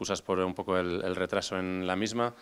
excusas por un poco el, el retraso en la misma.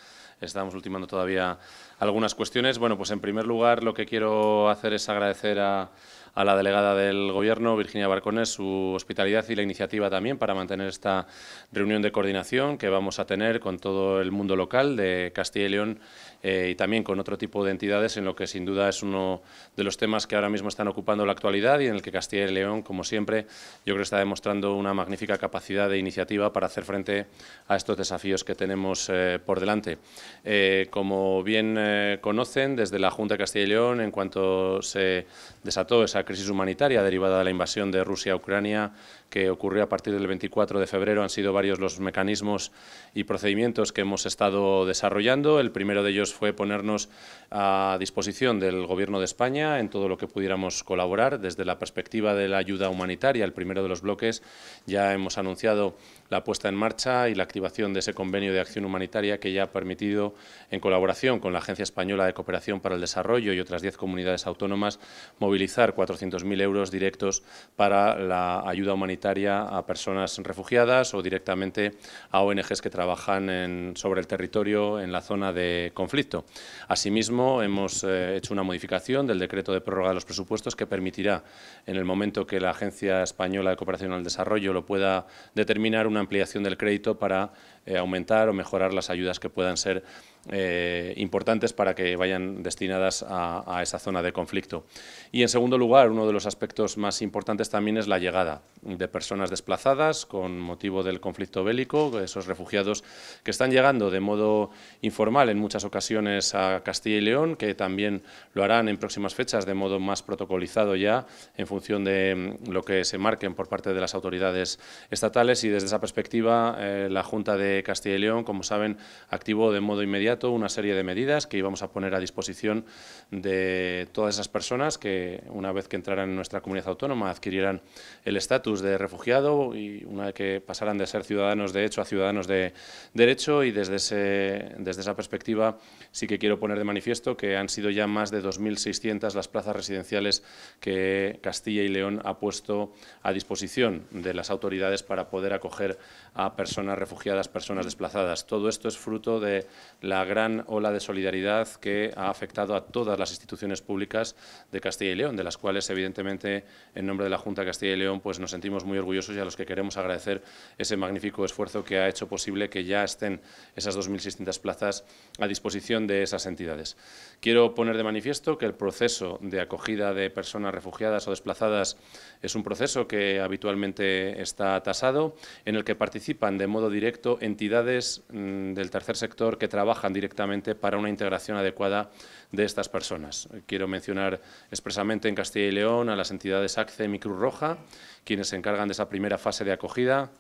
Estamos ultimando todavía algunas cuestiones. Bueno, pues en primer lugar lo que quiero hacer es agradecer a a la delegada del Gobierno, Virginia Barcones, su hospitalidad y la iniciativa también para mantener esta reunión de coordinación que vamos a tener con todo el mundo local de Castilla y León eh, y también con otro tipo de entidades en lo que sin duda es uno de los temas que ahora mismo están ocupando la actualidad y en el que Castilla y León, como siempre, yo creo está demostrando una magnífica capacidad de iniciativa para hacer frente a estos desafíos que tenemos eh, por delante. Eh, como bien conocen, desde la Junta de Castilla y León, en cuanto se desató esa crisis humanitaria derivada de la invasión de Rusia a Ucrania que ocurrió a partir del 24 de febrero. Han sido varios los mecanismos y procedimientos que hemos estado desarrollando. El primero de ellos fue ponernos a disposición del Gobierno de España en todo lo que pudiéramos colaborar. Desde la perspectiva de la ayuda humanitaria, el primero de los bloques, ya hemos anunciado la puesta en marcha y la activación de ese convenio de acción humanitaria que ya ha permitido, en colaboración con la Agencia Española de Cooperación para el Desarrollo y otras diez comunidades autónomas, movilizar 400.000 euros directos para la ayuda humanitaria a personas refugiadas o directamente a ONGs que trabajan sobre el territorio en la zona de conflicto. Asimismo, hemos eh, hecho una modificación del decreto de prórroga de los presupuestos que permitirá, en el momento que la Agencia Española de Cooperación al Desarrollo lo pueda determinar, una ampliación del crédito para eh, aumentar o mejorar las ayudas que puedan ser eh, importantes para que vayan destinadas a, esa zona de conflicto. Y en segundo lugar, uno de los aspectos más importantes también es la llegada de personas desplazadas con motivo del conflicto bélico, esos refugiados que están llegando de modo informal en muchas ocasiones a Castilla y León, que también lo harán en próximas fechas de modo más protocolizado ya en función de mm, lo que se marquen por parte de las autoridades estatales y desde esa perspectiva eh, la Junta de Castilla y León, como saben, activó de modo inmediato una serie de medidas que íbamos a poner a disposición de todas esas personas que una vez que entraran en nuestra comunidad autónoma adquirieran el estatus de refugiado y una vez que pasaran de ser ciudadanos de hecho a ciudadanos de derecho y desde, ese, desde esa perspectiva sí que quiero poner de manifiesto que han sido ya más de 2.600 las plazas residenciales que Castilla y León ha puesto a disposición de las autoridades para poder acoger a personas refugiadas, personas desplazadas. Todo esto es fruto de la la gran ola de solidaridad que ha afectado a todas las instituciones públicas de Castilla y León, de las cuales, evidentemente, en nombre de la Junta de Castilla y León, pues nos sentimos muy orgullosos y a los que queremos agradecer ese magnífico esfuerzo que ha hecho posible que ya estén esas 2.600 plazas a disposición de esas entidades. Quiero poner de manifiesto que el proceso de acogida de personas refugiadas o desplazadas es un proceso que habitualmente está tasado, en el que participan de modo directo entidades mm, del tercer sector que trabajan directamente para una integración adecuada de estas personas. Quiero mencionar expresamente en Castilla y León a las entidades ACCE y Cruz Roja, quienes se encargan de esa primera fase de acogida,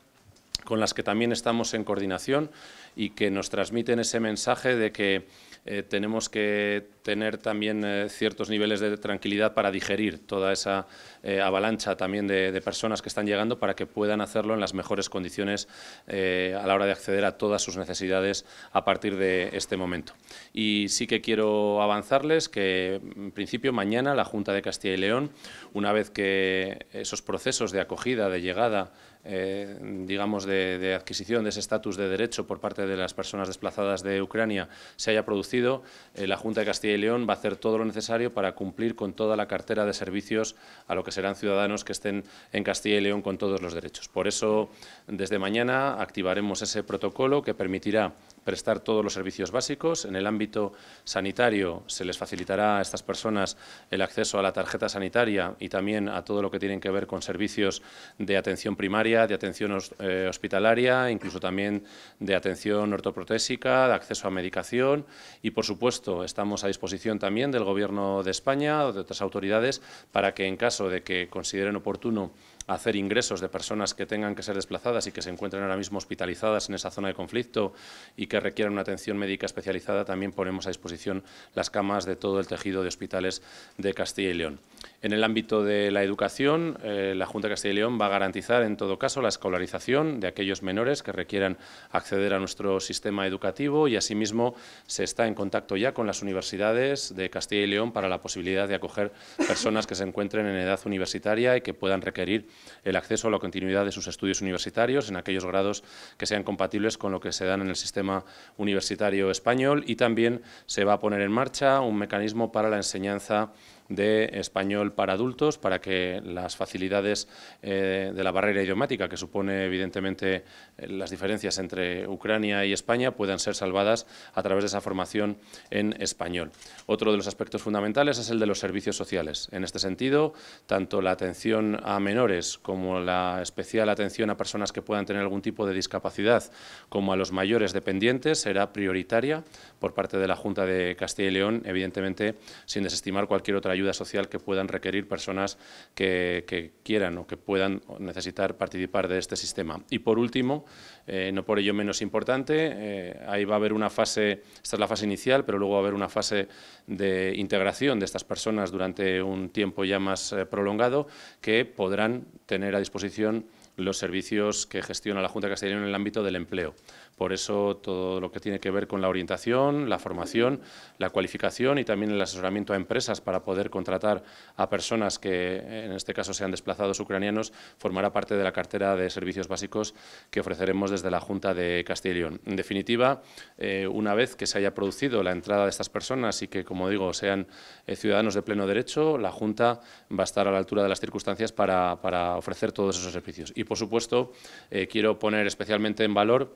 con las que también estamos en coordinación y que nos transmiten ese mensaje de que eh, tenemos que tener también eh, ciertos niveles de tranquilidad para digerir toda esa eh, avalancha también de, personas que están llegando para que puedan hacerlo en las mejores condiciones a la hora de acceder a todas sus necesidades a partir de este momento. Y sí que quiero avanzarles que, en principio, mañana la Junta de Castilla y León, una vez que esos procesos de acogida, de llegada, eh, digamos, de, adquisición de ese estatus de derecho por parte de las personas desplazadas de Ucrania se haya producido, eh, la Junta de Castilla y León va a hacer todo lo necesario para cumplir con toda la cartera de servicios a lo que serán ciudadanos que estén en Castilla y León con todos los derechos. Por eso, desde mañana activaremos ese protocolo que permitirá prestar todos los servicios básicos. En el ámbito sanitario se les facilitará a estas personas el acceso a la tarjeta sanitaria y también a todo lo que tienen que ver con servicios de atención primaria, de atención eh, hospitalaria, incluso también de atención ortoprotésica, de acceso a medicación y, por supuesto, estamos a disposición también del Gobierno de España o de otras autoridades para que, en caso de que consideren oportuno hacer ingresos de personas que tengan que ser desplazadas y que se encuentren ahora mismo hospitalizadas en esa zona de conflicto y que requieran una atención médica especializada, también ponemos a disposición las camas de todo el tejido de hospitales de Castilla y León. En el ámbito de la educación, eh, la Junta de Castilla y León va a garantizar en todo caso la escolarización de aquellos menores que requieran acceder a nuestro sistema educativo y asimismo se está en contacto ya con las universidades de Castilla y León para la posibilidad de acoger personas que se encuentren en edad universitaria y que puedan requerir el acceso a la continuidad de sus estudios universitarios en aquellos grados que sean compatibles con lo que se dan en el sistema universitario español y también se va a poner en marcha un mecanismo para la enseñanza de español para adultos para que las facilidades eh, de la barrera idiomática que supone evidentemente eh, las diferencias entre Ucrania y España puedan ser salvadas a través de esa formación en español. Otro de los aspectos fundamentales es el de los servicios sociales. En este sentido, tanto la atención a menores como la especial atención a personas que puedan tener algún tipo de discapacidad como a los mayores dependientes será prioritaria por parte de la Junta de Castilla y León, evidentemente sin desestimar cualquier otra ayuda social que puedan requerir personas que, quieran o que puedan necesitar participar de este sistema. Y por último, eh, no por ello menos importante, eh, ahí va a haber una fase, esta es la fase inicial, pero luego va a haber una fase de integración de estas personas durante un tiempo ya más eh, prolongado que podrán tener a disposición los servicios que gestiona la Junta Castellana en el ámbito del empleo. Por eso todo lo que tiene que ver con la orientación, la formación, la cualificación y también el asesoramiento a empresas para poder contratar a personas que en este caso sean desplazados ucranianos formará parte de la cartera de servicios básicos que ofreceremos desde la Junta de Castilla y León. En definitiva, eh, una vez que se haya producido la entrada de estas personas y que, como digo, sean eh, ciudadanos de pleno derecho, la Junta va a estar a la altura de las circunstancias para, ofrecer todos esos servicios. Y, por supuesto, eh, quiero poner especialmente en valor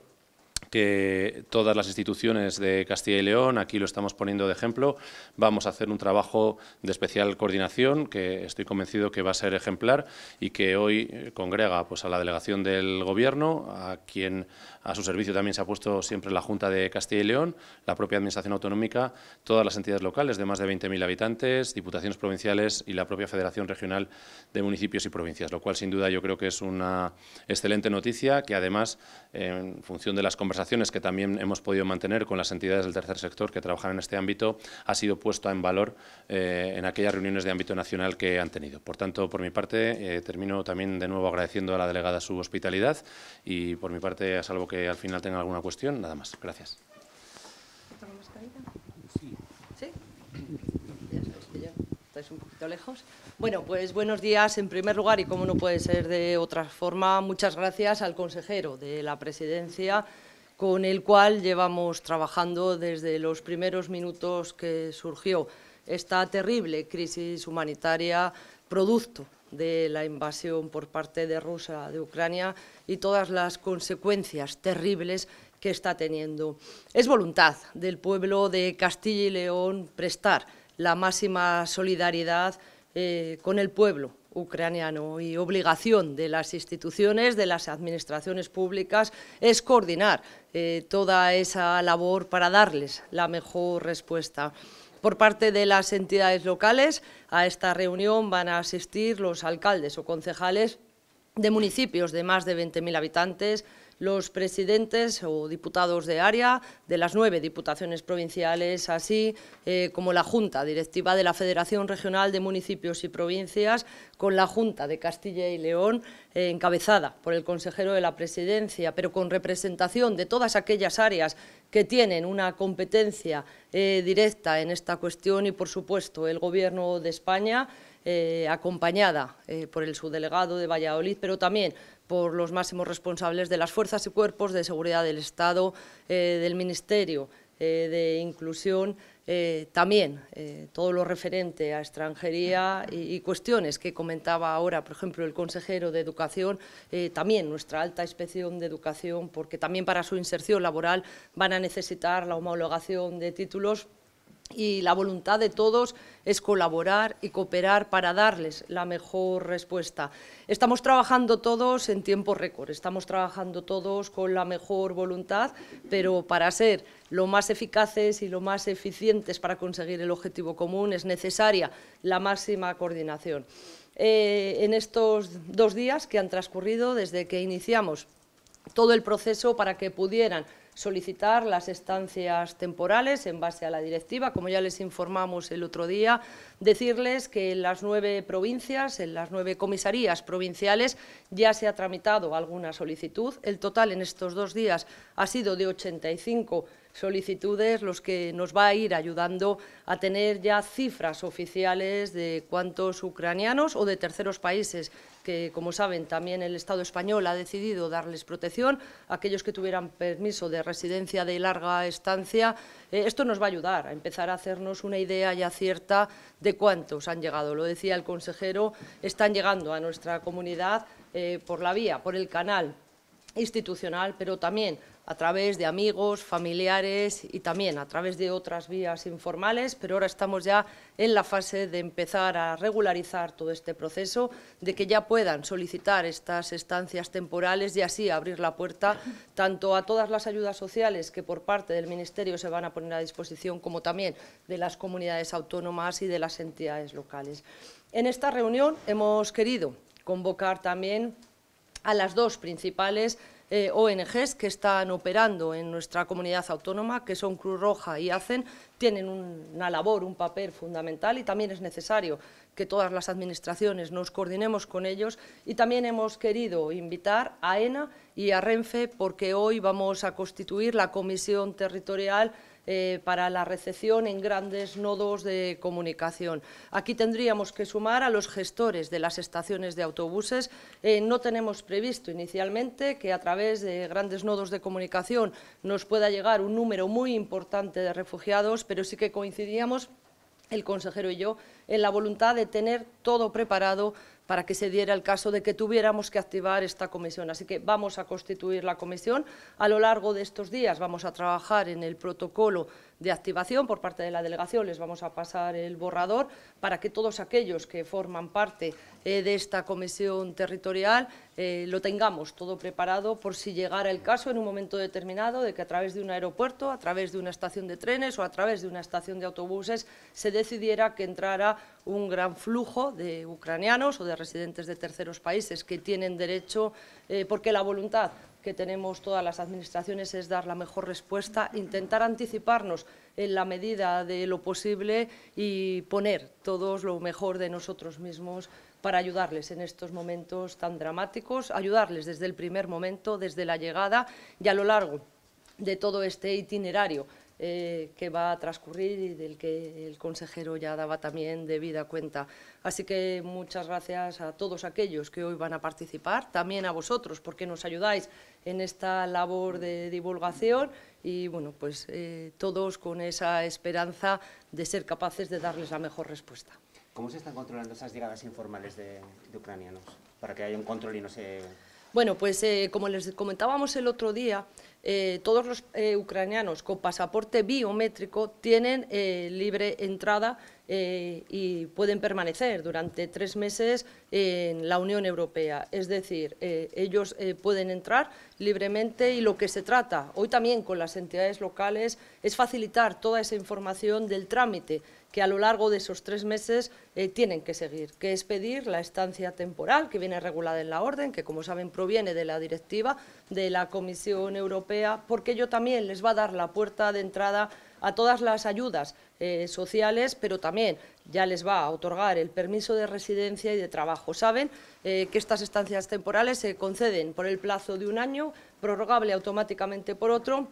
que todas las instituciones de Castilla y León, aquí lo estamos poniendo de ejemplo, vamos a hacer un trabajo de especial coordinación que estoy convencido que va a ser ejemplar y que hoy eh, congrega pues, a la delegación del Gobierno, a quien a su servicio también se ha puesto siempre la Junta de Castilla y León, la propia Administración Autonómica, todas las entidades locales de más de 20.000 habitantes, diputaciones provinciales y la propia Federación Regional de Municipios y Provincias, lo cual sin duda yo creo que es una excelente noticia que además en función de las conversaciones que también hemos podido mantener con las entidades del tercer sector que trabajan en este ámbito ha sido puesta en valor eh, en aquellas reuniones de ámbito nacional que han tenido. Por tanto, por mi parte, eh, termino también de nuevo agradeciendo a la delegada su hospitalidad y por mi parte, a salvo que al final tenga alguna cuestión, nada más. Gracias. estáis un poquito lejos. Bueno, pues buenos días en primer lugar y como no puede ser de otra forma, muchas gracias al consejero de la presidencia con el cual llevamos trabajando desde los primeros minutos que surgió esta terrible crisis humanitaria producto de la invasión por parte de Rusia de Ucrania y todas las consecuencias terribles que está teniendo. Es voluntad del pueblo de Castilla y León prestar la máxima solidaridad eh, con el pueblo ucraniano y obligación de las instituciones, de las administraciones públicas, es coordinar eh, toda esa labor para darles la mejor respuesta. Por parte de las entidades locales, a esta reunión van a asistir los alcaldes o concejales de municipios de más de 20.000 habitantes, los presidentes o diputados de área de las nueve diputaciones provinciales, así eh, como la Junta Directiva de la Federación Regional de Municipios y Provincias, con la Junta de Castilla y León, eh, encabezada por el consejero de la Presidencia, pero con representación de todas aquellas áreas que tienen una competencia eh, directa en esta cuestión y, por supuesto, el Gobierno de España. Eh, acompañada eh, por el subdelegado de Valladolid, pero también por los máximos responsables de las fuerzas y cuerpos de seguridad del Estado, eh, del Ministerio de Inclusión, también todo lo referente a extranjería y, y, cuestiones que comentaba ahora, por ejemplo, el consejero de Educación, también nuestra alta inspección de Educación, porque también para su inserción laboral van a necesitar la homologación de títulos y la voluntad de todos es colaborar y cooperar para darles la mejor respuesta. Estamos trabajando todos en tiempo récord, estamos trabajando todos con la mejor voluntad, pero para ser lo más eficaces y lo más eficientes para conseguir el objetivo común es necesaria la máxima coordinación. Eh, en estos dos días que han transcurrido desde que iniciamos todo el proceso para que pudieran solicitar las estancias temporales en base a la directiva, como ya les informamos el otro día, decirles que en las nueve provincias, en las nueve comisarías provinciales, ya se ha tramitado alguna solicitud. El total en estos dos días ha sido de 85 solicitudes los que nos va a ir ayudando a tener ya cifras oficiales de cuántos ucranianos o de terceros países que, como saben, también el Estado español ha decidido darles protección, aquellos que tuvieran permiso de residencia de larga estancia. Eh, esto nos va a ayudar a empezar a hacernos una idea ya cierta de cuántos han llegado. Lo decía el consejero, están llegando a nuestra comunidad eh, por la vía, por el canal institucional, pero también a través de amigos, familiares y también a través de otras vías informales, pero ahora estamos ya en la fase de empezar a regularizar todo este proceso, de que ya puedan solicitar estas estancias temporales y así abrir la puerta tanto a todas las ayudas sociales que por parte del Ministerio se van a poner a disposición, como también de las comunidades autónomas y de las entidades locales. En esta reunión hemos querido convocar también a las dos principales eh, ONGs que están operando en nuestra comunidad autónoma, que son Cruz Roja y hacen, tienen una labor, un papel fundamental y también es necesario que todas las administraciones nos coordinemos con ellos y también hemos querido invitar a ENA y a Renfe porque hoy vamos a constituir la Comisión Territorial eh, para la recepción en grandes nodos de comunicación. Aquí tendríamos que sumar a los gestores de las estaciones de autobuses. Eh, no tenemos previsto inicialmente que a través de grandes nodos de comunicación nos pueda llegar un número muy importante de refugiados, pero sí que coincidíamos el consejero y yo en la voluntad de tener todo preparado para que se diera el caso de que tuviéramos que activar esta comisión. Así que vamos a constituir la comisión. A lo largo de estos días vamos a trabajar en el protocolo de activación por parte de la delegación. Les vamos a pasar el borrador para que todos aquellos que forman parte eh, de esta comisión territorial eh, lo tengamos todo preparado por si llegara el caso en un momento determinado de que a través de un aeropuerto, a través de una estación de trenes o a través de una estación de autobuses se decidiera que entrara un gran flujo de ucranianos o de residentes de terceros países que tienen derecho, eh, porque la voluntad que tenemos todas las administraciones es dar la mejor respuesta, intentar anticiparnos en la medida de lo posible y poner todos lo mejor de nosotros mismos para ayudarles en estos momentos tan dramáticos, ayudarles desde el primer momento, desde la llegada y a lo largo de todo este itinerario eh, que va a transcurrir y del que el consejero ya daba también debida cuenta. Así que muchas gracias a todos aquellos que hoy van a participar, también a vosotros porque nos ayudáis en esta labor de divulgación y bueno, pues eh, todos con esa esperanza de ser capaces de darles la mejor respuesta. ¿Cómo se están controlando esas llegadas informales de, ucranianos para que haya un control y no se... Bueno, pues eh, como les comentábamos el otro día, eh, todos los eh, ucranianos con pasaporte biométrico tienen eh, libre entrada y pueden permanecer durante tres meses en la Unión Europea. Es decir, ellos pueden entrar libremente y lo que se trata hoy también con las entidades locales es facilitar toda esa información del trámite que a lo largo de esos tres meses eh, tienen que seguir, que es pedir la estancia temporal que viene regulada en la orden, que como saben proviene de la directiva de la Comisión Europea, porque ello también les va a dar la puerta de entrada a todas las ayudas eh, sociales, pero también ya les va a otorgar el permiso de residencia y de trabajo. Saben eh, que estas estancias temporales se conceden por el plazo de un año, prorrogable automáticamente por otro,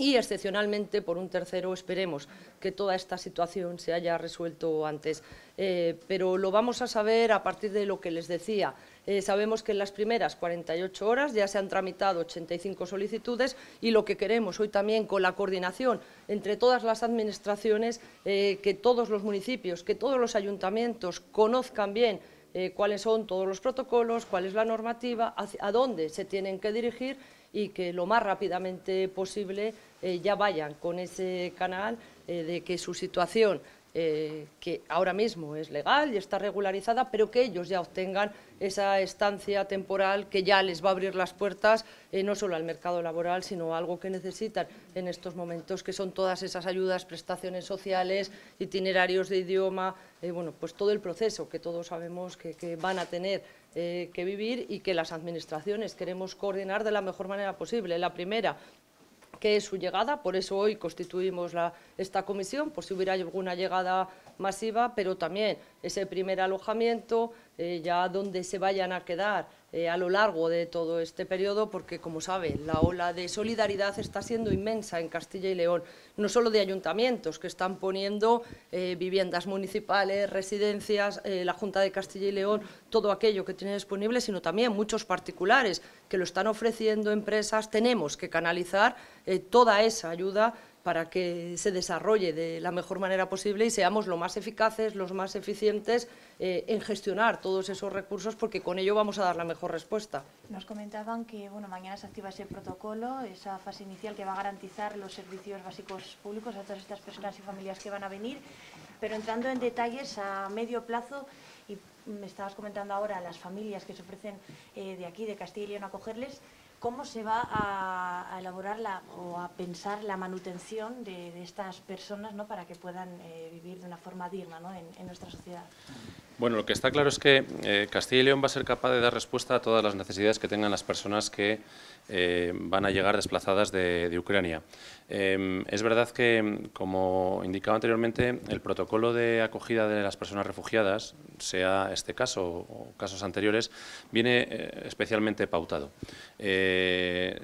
y excepcionalmente por un tercero esperemos que toda esta situación se haya resuelto antes. Eh, pero lo vamos a saber a partir de lo que les decía. Eh, sabemos que en las primeras 48 horas ya se han tramitado 85 solicitudes y lo que queremos hoy también con la coordinación entre todas las administraciones, eh, que todos los municipios, que todos los ayuntamientos conozcan bien cuáles son todos los protocolos, cuál es la normativa, a dónde se tienen que dirigir y que lo más rápidamente posible eh, ya vayan con ese canal eh, de que su situación, eh, que ahora mismo es legal y está regularizada, pero que ellos ya obtengan esa estancia temporal que ya les va a abrir las puertas no solo al mercado laboral, sino a algo que necesitan en estos momentos, que son todas esas ayudas, prestaciones sociales, itinerarios de idioma, bueno, pues todo el proceso que todos sabemos que van a tener eh, que vivir y que las administraciones queremos coordinar de la mejor manera posible. La primera, que es su llegada, por eso hoy constituimos esta comisión, por si hubiera alguna llegada masiva, pero también ese primer alojamiento, eh, ya donde se vayan a quedar eh, a lo largo de todo este periodo, porque como saben, la ola de solidaridad está siendo inmensa en Castilla y León, no solo de ayuntamientos que están poniendo eh, viviendas municipales, residencias, la Junta de Castilla y León, todo aquello que tiene disponible, sino también muchos particulares que lo están ofreciendo empresas. Tenemos que canalizar toda esa ayuda para que se desarrolle de la mejor manera posible y seamos lo más eficaces, los más eficientes eh, en gestionar todos esos recursos porque con ello vamos a dar la mejor respuesta. Nos comentaban que bueno, mañana se activa ese protocolo, esa fase inicial que va a garantizar los servicios básicos públicos a todas estas personas y familias que van a venir, pero entrando en detalles a medio plazo, y me estabas comentando ahora las familias que se ofrecen eh, de aquí, de Castilla y León, acogerles, ¿Cómo se va a, elaborar o a pensar la manutención de, estas personas ¿no? para que puedan eh, vivir de una forma digna en nuestra sociedad? Bueno, lo que está claro es que eh, Castilla y León va a ser capaz de dar respuesta a todas las necesidades que tengan las personas que eh, van a llegar desplazadas de, Ucrania. Em, es verdad que, como indicaba anteriormente, el protocolo de acogida de las personas refugiadas, sea este caso o casos anteriores, viene eh, especialmente pautado.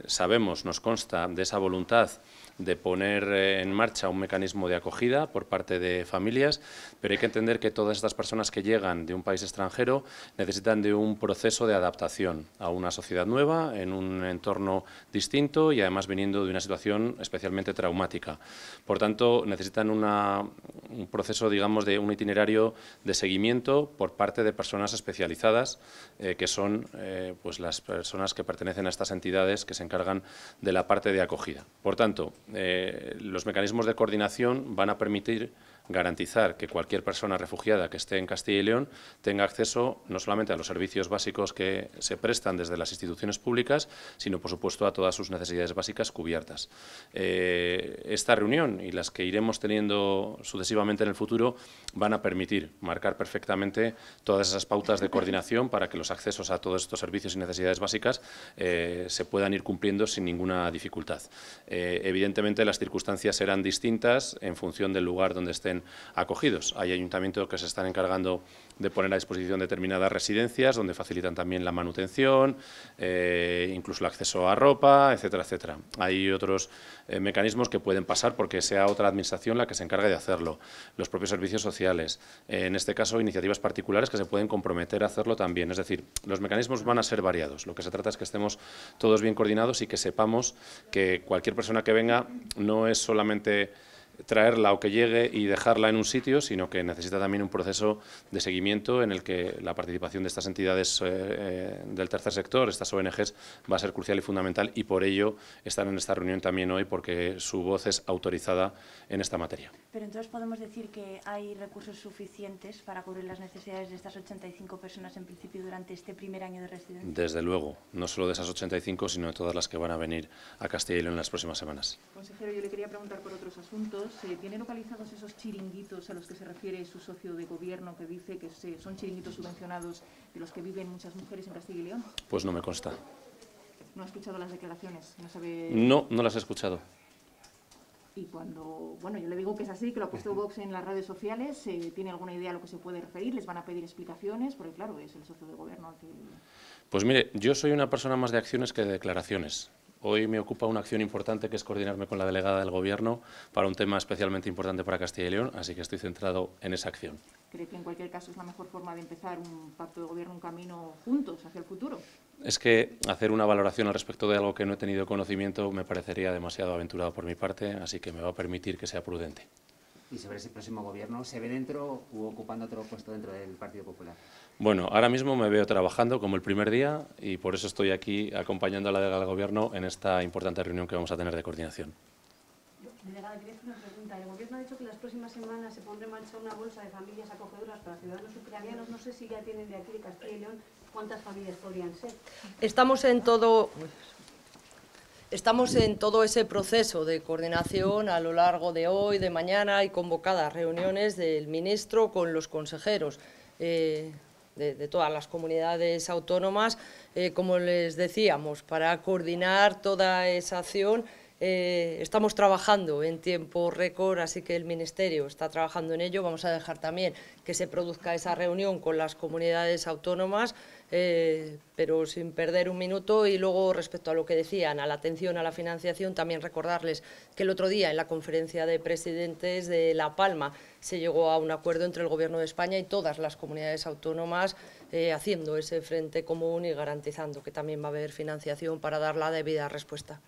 sabemos, nos consta de esa voluntad de poner eh, en marcha un mecanismo de acogida por parte de familias, pero hay que entender que todas estas personas que llegan de un país extranjero necesitan de un proceso de adaptación a una sociedad nueva, en un entorno distinto y además viniendo de una situación especialmente traumática. Por tanto, necesitan un proceso, digamos, de un itinerario de seguimiento por parte de personas especializadas, eh, que son eh, pues las personas que pertenecen a estas entidades que se encargan de la parte de acogida. Por tanto, eh, los mecanismos de coordinación van a permitir garantizar que cualquier persona refugiada que esté en Castilla y León tenga acceso no solamente a los servicios básicos que se prestan desde las instituciones públicas, sino, por supuesto, a todas sus necesidades básicas cubiertas. Eh, esta reunión y las que iremos teniendo sucesivamente en el futuro van a permitir marcar perfectamente todas esas pautas de coordinación para que los accesos a todos estos servicios y necesidades básicas eh, se puedan ir cumpliendo sin ninguna dificultad. Eh, evidentemente, las circunstancias serán distintas en función del lugar donde estén acogidos. Hay ayuntamientos que se están encargando de poner a disposición determinadas residencias, donde facilitan también la manutención, eh, incluso el acceso a ropa, etcétera, etcétera. Hay otros eh, mecanismos que pueden pasar porque sea otra administración la que se encargue de hacerlo, los propios servicios sociales, en este caso iniciativas particulares que se pueden comprometer a hacerlo también. Es decir, los mecanismos van a ser variados. Lo que se trata es que estemos todos bien coordinados y que sepamos que cualquier persona que venga no es solamente traerla o que llegue y dejarla en un sitio, sino que necesita también un proceso de seguimiento en el que la participación de estas entidades eh, eh, del tercer sector, estas ONGs, va a ser crucial y fundamental y por ello están en esta reunión también hoy porque su voz es autorizada en esta materia. Pero entonces podemos decir que hay recursos suficientes para cubrir las necesidades de estas 85 personas en principio durante este primer año de residencia. Desde luego, no solo de esas 85, sino de todas las que van a venir a Castilla y León en las próximas semanas. Consejero, yo le quería preguntar por otros asuntos. ¿tiene localizados esos chiringuitos a los que se refiere su socio de gobierno que dice que son chiringuitos subvencionados de los que viven muchas mujeres en Castilla y León? Pues no me consta. ¿No ha escuchado las declaraciones? ¿No, sabe... no, las he escuchado. Y cuando, bueno, yo le digo que es así, que lo ha puesto Vox en las redes sociales, eh, ¿tiene alguna idea a lo que se puede referir? ¿Les van a pedir explicaciones? Porque claro, es el socio de gobierno Pues mire, yo soy una persona más de acciones que de declaraciones. Hoy me ocupa una acción importante que es coordinarme con la delegada del Gobierno para un tema especialmente importante para Castilla y León, así que estoy centrado en esa acción. ¿Cree que en cualquier caso es la mejor forma de empezar un pacto de Gobierno, un camino juntos hacia el futuro? Es que hacer una valoración al respecto de algo que no he tenido conocimiento me parecería demasiado aventurado por mi parte, así que me va a permitir que sea prudente y sobre ese próximo gobierno? ¿Se ve dentro u ocupando otro puesto dentro del Partido Popular? Bueno, ahora mismo me veo trabajando como el primer día y por eso estoy aquí acompañando a la delegada del Gobierno en esta importante reunión que vamos a tener de coordinación. Delegada, quería hacer una pregunta. El Gobierno ha dicho que las próximas semanas se pondrá en marcha una bolsa de familias acogedoras para ciudadanos ucranianos. No sé si ya tienen de aquí, de Castilla y León, cuántas familias podrían ser. Estamos en todo... Estamos en todo ese proceso de coordinación a lo largo de hoy, de mañana, y convocadas reuniones del ministro con los consejeros. Eh, de, todas las comunidades autónomas, eh, como les decíamos, para coordinar toda esa acción eh, estamos trabajando en tiempo récord, así que el Ministerio está trabajando en ello. Vamos a dejar también que se produzca esa reunión con las comunidades autónomas eh, pero sin perder un minuto. Y luego, respecto a lo que decían, a la atención, a la financiación, también recordarles que el otro día en la conferencia de presidentes de La Palma se llegó a un acuerdo entre el Gobierno de España y todas las comunidades autónomas eh, haciendo ese frente común y garantizando que también va a haber financiación para dar la debida respuesta.